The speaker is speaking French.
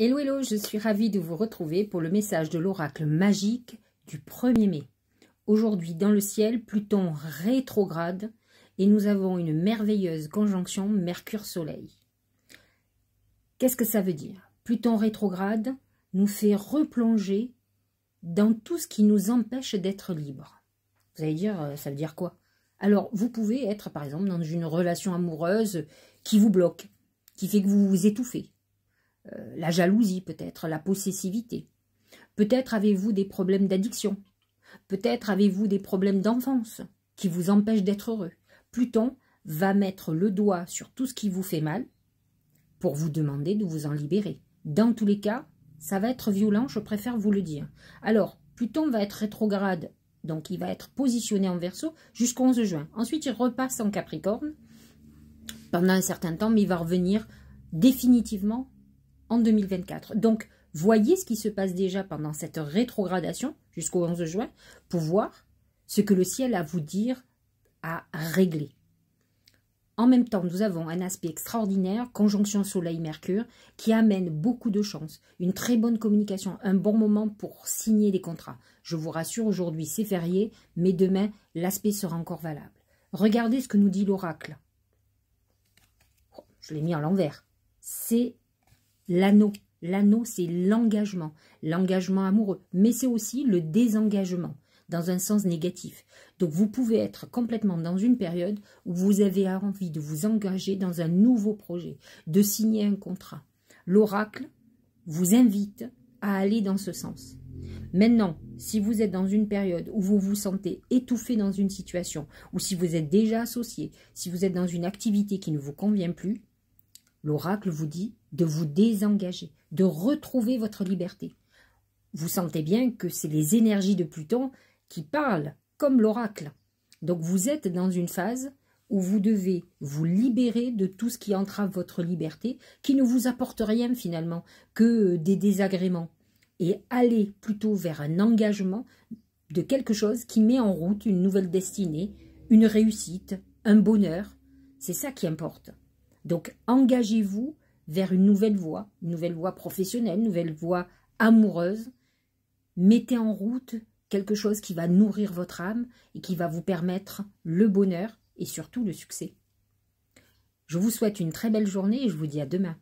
Hello, hello, je suis ravie de vous retrouver pour le message de l'oracle magique du 1er mai. Aujourd'hui, dans le ciel, Pluton rétrograde et nous avons une merveilleuse conjonction Mercure-Soleil. Qu'est-ce que ça veut dire Pluton rétrograde nous fait replonger dans tout ce qui nous empêche d'être libre. Vous allez dire, euh, ça veut dire quoi Alors, vous pouvez être, par exemple, dans une relation amoureuse qui vous bloque, qui fait que vous vous étouffez, euh, la jalousie peut-être, la possessivité. Peut-être avez-vous des problèmes d'addiction. Peut-être avez-vous des problèmes d'enfance qui vous empêchent d'être heureux. Pluton va mettre le doigt sur tout ce qui vous fait mal pour vous demander de vous en libérer. Dans tous les cas, ça va être violent, je préfère vous le dire. Alors, Pluton va être rétrograde, donc il va être positionné en verso jusqu'au 11 juin. Ensuite, il repasse en Capricorne pendant un certain temps, mais il va revenir définitivement en 2024. Donc, voyez ce qui se passe déjà pendant cette rétrogradation jusqu'au 11 juin pour voir ce que le ciel a à vous dire à régler. En même temps, nous avons un aspect extraordinaire, conjonction Soleil-Mercure, qui amène beaucoup de chance, une très bonne communication, un bon moment pour signer des contrats. Je vous rassure, aujourd'hui c'est férié, mais demain l'aspect sera encore valable. Regardez ce que nous dit l'oracle. Oh, je l'ai mis en l'envers. C'est l'anneau. L'anneau, c'est l'engagement, l'engagement amoureux, mais c'est aussi le désengagement dans un sens négatif. Donc vous pouvez être complètement dans une période où vous avez envie de vous engager dans un nouveau projet, de signer un contrat. L'oracle vous invite à aller dans ce sens. Maintenant, si vous êtes dans une période où vous vous sentez étouffé dans une situation, ou si vous êtes déjà associé, si vous êtes dans une activité qui ne vous convient plus, L'oracle vous dit de vous désengager, de retrouver votre liberté. Vous sentez bien que c'est les énergies de Pluton qui parlent, comme l'oracle. Donc vous êtes dans une phase où vous devez vous libérer de tout ce qui entrave votre liberté, qui ne vous apporte rien finalement, que des désagréments, et aller plutôt vers un engagement de quelque chose qui met en route une nouvelle destinée, une réussite, un bonheur. C'est ça qui importe. Donc, engagez-vous vers une nouvelle voie, une nouvelle voie professionnelle, une nouvelle voie amoureuse. Mettez en route quelque chose qui va nourrir votre âme et qui va vous permettre le bonheur et surtout le succès. Je vous souhaite une très belle journée et je vous dis à demain.